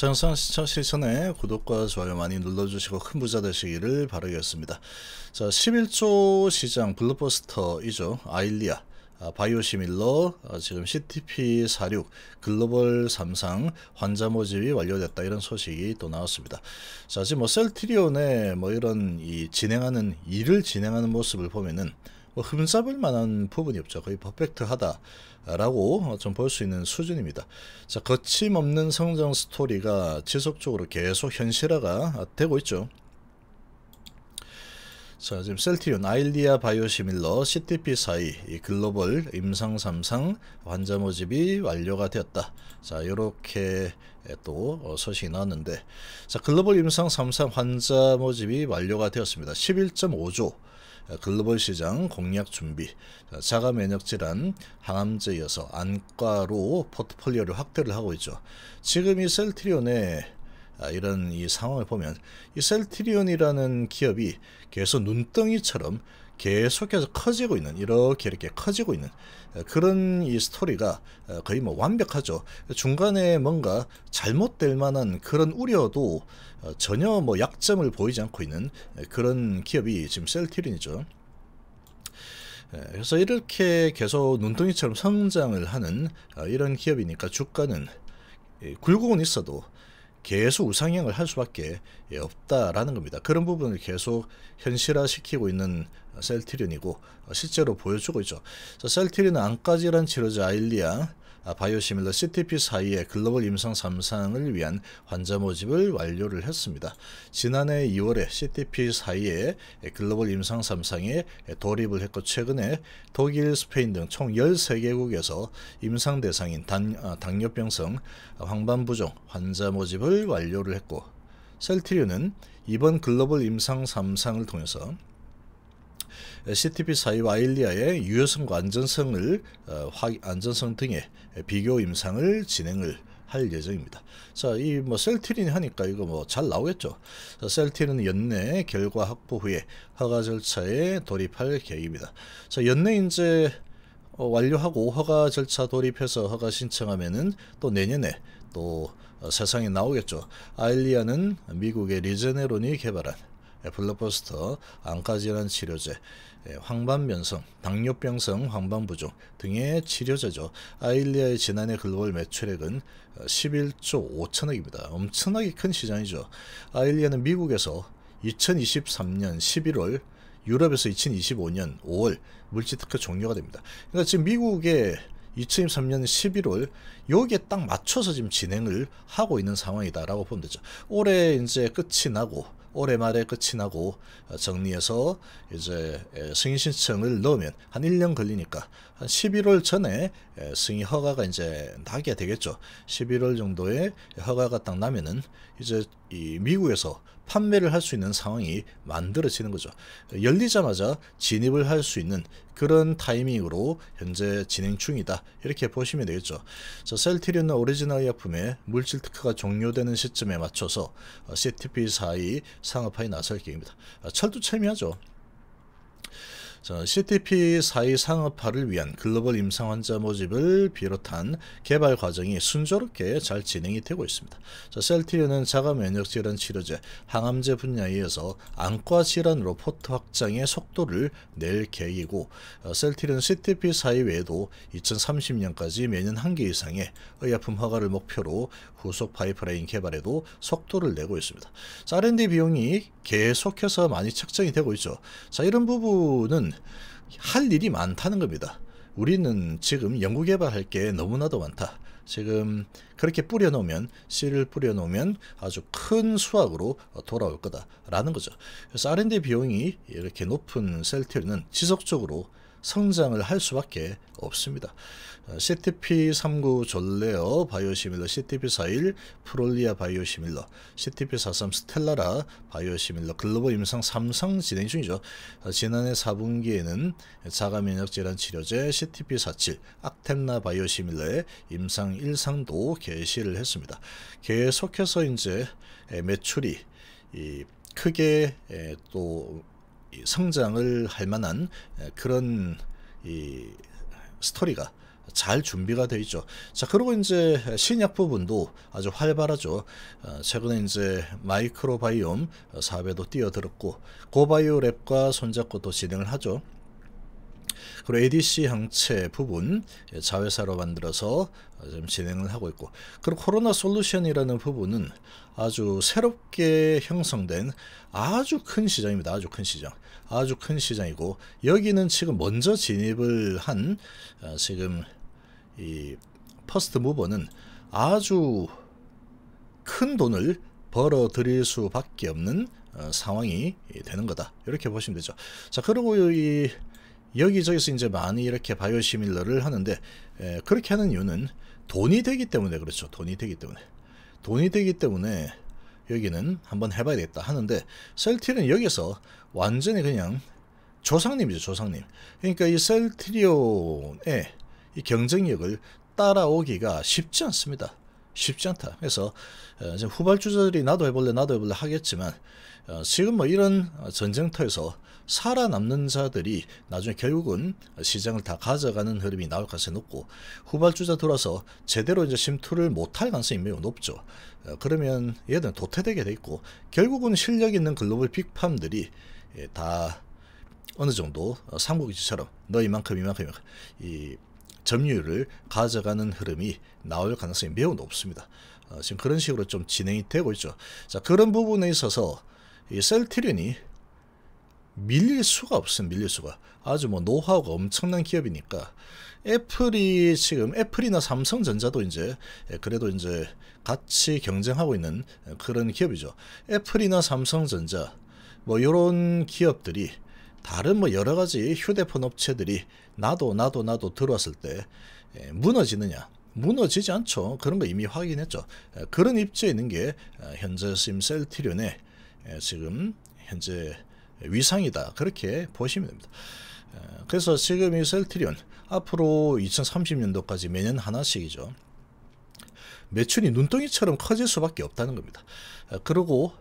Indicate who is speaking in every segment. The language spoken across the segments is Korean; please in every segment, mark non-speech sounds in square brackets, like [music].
Speaker 1: 항상 시청 실천에 구독과 좋아요 많이 눌러주시고 큰 부자 되시기를 바라겠습니다. 자, 11조 시장 블록버스터이죠. 아일리아. 아, 바이오시밀러 아, 지금 CTP46 글로벌 삼상 환자 모집이 완료됐다 이런 소식이 또 나왔습니다. 자 지금 뭐 셀트리온의 뭐 이런 이 진행하는 일을 진행하는 모습을 보면은 뭐 흠잡을 만한 부분이 없죠. 거의 퍼펙트하다라고 좀 볼 수 있는 수준입니다. 자, 거침없는 성장 스토리가 지속적으로 계속 현실화가 되고 있죠. 자 지금 셀티온 아일리아 바이오시밀러 CTP 사이 글로벌 임상 3상 환자 모집이 완료가 되었다. 자 요렇게 또 소식이 나왔는데 자 글로벌 임상 3상 환자 모집이 완료가 되었습니다. 11.5조 어, 글로벌 시장 공략 준비, 자가 면역 질환, 항암제 여서 안과로 포트폴리오를 확대를 하고 있죠. 지금 이 셀트리온의 아, 이런 이 상황을 보면 이 셀트리온이라는 기업이 계속 눈덩이처럼 계속해서 커지고 있는 이렇게 이렇게 커지고 있는 아, 그런 이 스토리가 아, 거의 뭐 완벽하죠. 중간에 뭔가 잘못될 만한 그런 우려도 어, 전혀 뭐 약점을 보이지 않고 있는 그런 기업이 지금 셀트리온이죠. 예, 그래서 이렇게 계속 눈덩이처럼 성장을 하는 이런 기업이니까 주가는 굴곡은 있어도 계속 우상향을 할 수밖에 예, 없다라는 겁니다. 그런 부분을 계속 현실화시키고 있는 셀티리온이고 실제로 보여주고 있죠. 셀티리온은 안까지란 치료자 아일리아 아, 바이오시밀러 시티피 사이에 글로벌 임상 3상을 위한 환자 모집을 완료를 했습니다. 지난해 2월에 시티피 사이에 글로벌 임상 3상에 돌입을 했고 최근에 독일, 스페인 등 총 13개국에서 임상 대상인 당, 아, 당뇨병성 황반부종 환자 모집을 완료를 했고 셀트류는 이번 글로벌 임상 3상을 통해서 CTP4 와일리아의 유효성과 안전성을 어, 화, 안전성 등의 비교 임상을 진행을 할 예정입니다. 자, 이 뭐 셀트린 하니까 이거 뭐 잘 나오겠죠. 자, 셀트린은 연내 결과 확보 후에 허가 절차에 돌입할 계획입니다. 자, 연내 이제 어, 완료하고 허가 절차 돌입해서 허가 신청하면은 또 내년에 또 어, 세상에 나오겠죠. 아일리아는 미국의 리제네론이 개발한 예, 블록버스터, 안가질환 치료제, 예, 황반변성, 당뇨병성 황반부종 등의 치료제죠. 아일리아의 지난해 글로벌 매출액은 11조 어, 5천억입니다. 엄청나게 큰 시장이죠. 아일리아는 미국에서 2023년 11월 유럽에서 2025년 5월 물질특허 종료가 됩니다. 그러니까 지금 미국의 2023년 11월 여기에 딱 맞춰서 지금 진행을 하고 있는 상황이다라고 보면 되죠. 올해 이제 끝이 나고 올해 말에 끝이 나고 어, 정리해서 이제 승인 신청을 넣으면 한 1년 걸리니까 한 11월 전에 승인 허가가 이제 나게 되겠죠. 11월 정도에 허가가 딱 나면은 이제 이 미국에서 판매를 할 수 있는 상황이 만들어지는 거죠. 열리자마자 진입을 할 수 있는 그런 타이밍으로 현재 진행 중이다. 이렇게 보시면 되겠죠. 자, 셀티리온나 오리지널 약품의 물질 특허가 종료되는 시점에 맞춰서 어, CTP 사이 상업화에 나설 계획입니다. 아, 철두철미하죠. 자, CTP 사이 상업화를 위한 글로벌 임상 환자 모집을 비롯한 개발 과정이 순조롭게 잘 진행이 되고 있습니다. 자, 셀티유는 자가 면역 질환 치료제, 항암제 분야에 이어서 안과 질환으로 포트 확장의 속도를 낼 계획이고 어, 셀티는 CTP 사이 외에도 2030년까지 매년 한 개 이상의 의약품 허가를 목표로 후속 파이프라인 개발에도 속도를 내고 있습니다. 자, R&D 비용이 계속해서 많이 책정이 되고 있죠. 자, 이런 부분은 할 일이 많다는 겁니다. 우리는 지금 연구 개발할 게 너무나도 많다. 지금 그렇게 뿌려놓으면 씨를 뿌려놓으면 아주 큰 수확으로 돌아올 거다라는 거죠. 그래서 R&D 비용이 이렇게 높은 셀트리는 지속적으로 성장을 할 수밖에 없습니다. 어, CTP39 졸레어 바이오시밀러, CTP41 프롤리아 바이오시밀러, CTP43 스텔라라 바이오시밀러 글로벌 임상 3상 진행 중이죠. 어, 지난해 4분기에는 자가면역 질환 치료제 CTP47 악템나 바이오시밀러의 임상 1상도 개시를 했습니다. 계속해서 이제 매출이 크게 또 성장을 할 만한 그런 스토리가 잘 준비가 되어 있죠. 자, 그리고 이제 신약 부분도 아주 활발하죠. 어, 최근에 이제 마이크로바이옴 사업에도 뛰어들었고 고바이오랩과 손잡고 또 진행을 하죠. 그리고 ADC 항체 부분 예, 자회사로 만들어서 지금 진행을 하고 있고 그리고 코로나 솔루션이라는 부분은 아주 새롭게 형성된 아주 큰 시장입니다. 아주 큰 시장. 아주 큰 시장이고 여기는 지금 먼저 진입을 한 어, 지금 이 퍼스트 무버는 아주 큰 돈을 벌어들일 수밖에 없는 어, 상황이 되는 거다. 이렇게 보시면 되죠. 자, 그리고 이 여기저기서 이제 많이 이렇게 바이오 시밀러를 하는데 에, 그렇게 하는 이유는 돈이 되기 때문에 그렇죠. 돈이 되기 때문에. 돈이 되기 때문에 여기는 한번 해봐야겠다 하는데 셀틸은 여기서 완전히 그냥 조상님이죠. 조상님. 그러니까 이 셀트리온의 이 경쟁력을 따라오기가 쉽지 않습니다. 쉽지 않다. 그래서 어, 이제 후발주자들이 나도 해볼래 나도 해볼래 하겠지만 어, 지금 뭐 이런 전쟁터에서 살아남는 자들이 나중에 결국은 시장을 다 가져가는 흐름이 나올 가능성이 높고 후발주자 돌아서 제대로 이제 심투를 못할 가능성이 매우 높죠. 어, 그러면 얘들은 도태되게 돼 있고 결국은 실력 있는 글로벌 빅팜들이 예, 다 어느 정도 삼국지처럼 너이만큼 이만큼 이 점유율을 가져가는 흐름이 나올 가능성이 매우 높습니다. 어, 지금 그런 식으로 좀 진행이 되고 있죠. 자, 그런 부분에 있어서 이 셀트리온이 밀릴 수가 없음 밀릴 수가. 아주 뭐 노하우가 엄청난 기업이니까 애플이 지금 애플이나 삼성전자도 이제 예, 그래도 이제 같이 경쟁하고 있는 그런 기업이죠. 애플이나 삼성전자 뭐 이런 기업들이 다른 뭐 여러 가지 휴대폰 업체들이 나도 나도 나도 들어왔을 때 무너지느냐 무너지지 않죠. 그런 거 이미 확인했죠. 그런 입지에 있는 게 어, 현재 지금 셀트리온의 지금 현재 위상이다. 그렇게 보시면 됩니다. 그래서 지금 이 셀트리온 앞으로 2030년도까지 매년 하나씩이죠. 매출이 눈덩이처럼 커질 수밖에 없다는 겁니다. 그리고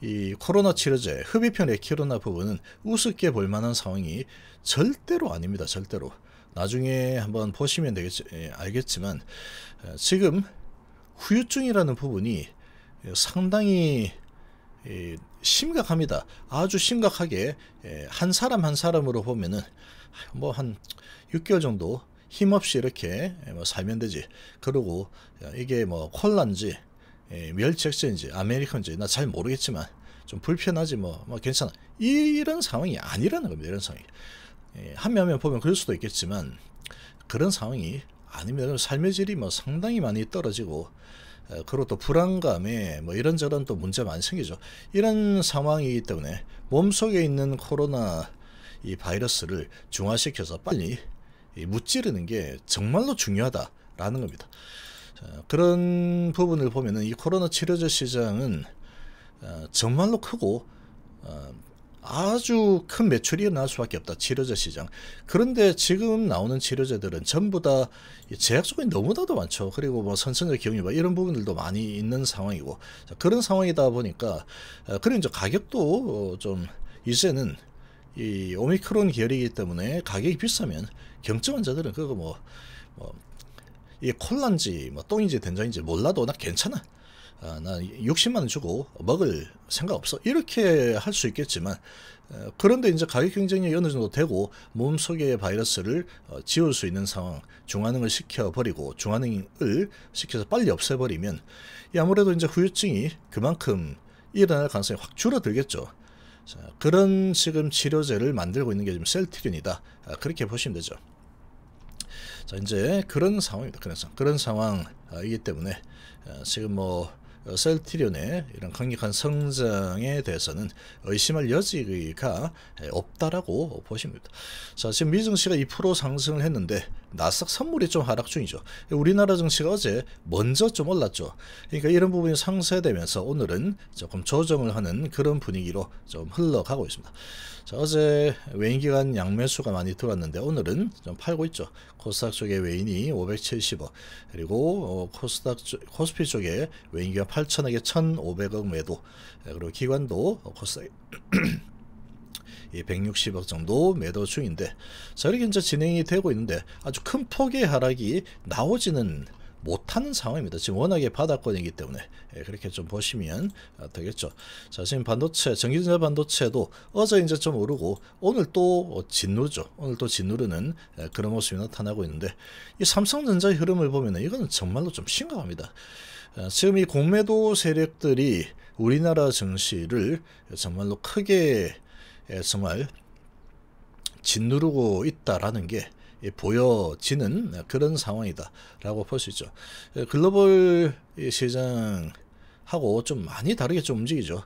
Speaker 1: 이 코로나 치료제 흡입형 에키로나 부분은 우습게 볼 만한 상황이 절대로 아닙니다. 절대로. 나중에 한번 보시면 되겠지, 예, 알겠지만 어, 지금 후유증이라는 부분이 상당히 심각합니다. 아주 심각하게 예, 한 사람 한 사람으로 보면은 뭐 한 6개월 정도 힘없이 이렇게 예, 뭐 살면 되지. 그리고 이게 뭐 콜란지 예, 멸치 액션인지 아메리칸인지 나 잘 모르겠지만 좀 불편하지 뭐, 뭐 괜찮아 이런 상황이 아니라는 겁니다 이런 상황이 예, 한명한명 보면 그럴 수도 있겠지만 그런 상황이 아니면 삶의 질이 뭐 상당히 많이 떨어지고 어, 그리고 또 불안감에 뭐 이런저런 또 문제 많이 생기죠 이런 상황이기 때문에 몸속에 있는 코로나 이 바이러스를 중화시켜서 빨리 이 무찌르는 게 정말로 중요하다라는 겁니다. 어, 그런 부분을 보면은 이 코로나 치료제 시장은 어, 정말로 크고 어, 아주 큰 매출이 날 수밖에 없다 치료제 시장 그런데 지금 나오는 치료제들은 전부 다 제약 쪽이 너무나도 많죠 그리고 뭐 선천적 경유바 뭐 이런 부분들도 많이 있는 상황이고 자, 그런 상황이다 보니까 어, 그리고 이제 가격도 어, 좀 이제는 이 오미크론 계열이기 때문에 가격이 비싸면 경증 환자들은 그거 뭐, 뭐 이게 콜란지뭐 똥인지 된장인지 몰라도 나 괜찮아. 어, 나 60만 원 주고 먹을 생각 없어. 이렇게 할 수 있겠지만 어, 그런데 이제 가격 경쟁력이 어느 정도 되고 몸 속의 바이러스를 어, 지울 수 있는 상황, 중화능을 시켜버리고 중화능을 시켜서 빨리 없애버리면 이 아무래도 이제 후유증이 그만큼 일어날 가능성이 확 줄어들겠죠. 자, 그런 지금 치료제를 만들고 있는 게 지금 셀트린이다. 아, 그렇게 보시면 되죠. 자 이제 그런 상황입니다. 그런 상 그런 상황이기 아, 때문에 아, 지금 뭐 어, 셀트리온의 이런 강력한 성장에 대해서는 의심할 여지가 없다라고 보십니다. 자, 지금 미증시가 2% 상승을 했는데 나스닥 선물이 좀 하락 중이죠. 우리나라 증시가 어제 먼저 좀 올랐죠. 그러니까 이런 부분이 상쇄되면서 오늘은 조금 조정을 하는 그런 분위기로 좀 흘러가고 있습니다. 자, 어제 외인기관 양매수가 많이 들어왔는데 오늘은 좀 팔고 있죠. 코스닥 쪽에 외인이 570억 그리고 어, 코스닥 쪽, 코스피 쪽에 외인기관 8천억에 1,500억 매도 그리고 기관도 코스닥 [clears throat] 이 160억 정도 매도 중인데 저렇게 이제 진행이 되고 있는데 아주 큰 폭의 하락이 나오지는 못하는 상황입니다. 지금 워낙에 바닥권이기 때문에 예, 그렇게 좀 보시면 아, 되겠죠. 자 지금 반도체 전기전자 반도체도 어제 이제 좀 오르고 오늘 또 진누죠. 오늘 또 진누르는 예, 그런 모습이 나타나고 있는데 이삼성전자 흐름을 보면 이거는 정말로 좀 심각합니다. 예, 지금 이 공매도 세력들이 우리나라 증시를 정말로 크게 정말 예, 짓누르고 있다라는 게 보여지는 그런 상황이다라고 볼 수 있죠. 예, 글로벌 시장하고 좀 많이 다르게 좀 움직이죠.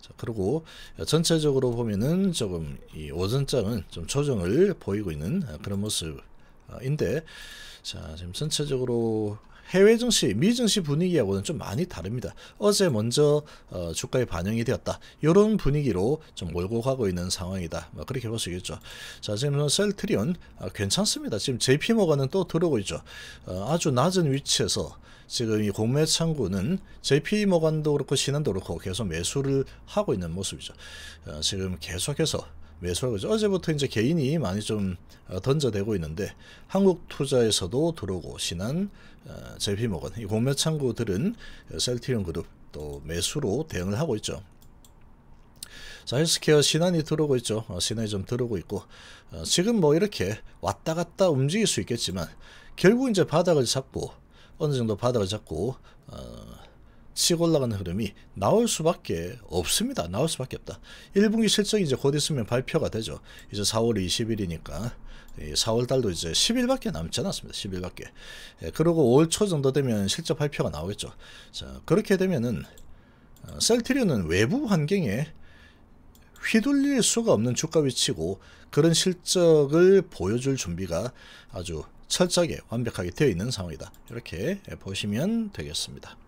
Speaker 1: 자, 그리고 전체적으로 보면은 조금 이 오전장은 좀 조정을 보이고 있는 그런 모습인데, 자, 지금 전체적으로 해외 증시, 미 증시 분위기하고는 좀 많이 다릅니다. 어제 먼저 어, 주가에 반영이 되었다. 이런 분위기로 좀 몰고 가고 있는 상황이다. 뭐 그렇게 보시겠죠. 자, 지금 셀트리온 아, 괜찮습니다. 지금 JP 모건은 또 들어오고 있죠. 어, 아주 낮은 위치에서 지금 이 공매 창구는 JP 모건도 그렇고 신한도 그렇고 계속 매수를 하고 있는 모습이죠. 어, 지금 계속해서 매수하고 있죠. 어제부터 이제 개인이 많이 좀 어, 던져대고 있는데 한국 투자에서도 들어오고 신한, 어, 제피모건 이 공매 창구들은 셀티리온 그룹 또 매수로 대응을 하고 있죠. 자, 헬스케어 신한이 들어오고 있죠. 어, 신한이 좀 들어오고 있고 지금 뭐 이렇게 왔다 갔다 움직일 수 있겠지만 결국 이제 바닥을 잡고 어느 정도 바닥을 잡고 어, 치고 올라가는 흐름이 나올 수밖에 없습니다. 나올 수밖에 없다. 1분기 실적이 이제 곧 있으면 발표가 되죠. 이제 4월 20일이니까 4월 달도 이제 10일밖에 남지 않았습니다. 10일밖에. 예, 그리고 5월 초 정도 되면 실적 발표가 나오겠죠. 자, 그렇게 되면은 어, 셀트리온은 외부 환경에 휘둘릴 수가 없는 주가 위치고 그런 실적을 보여줄 준비가 아주 철저하게 완벽하게 되어 있는 상황이다. 이렇게 보시면 되겠습니다.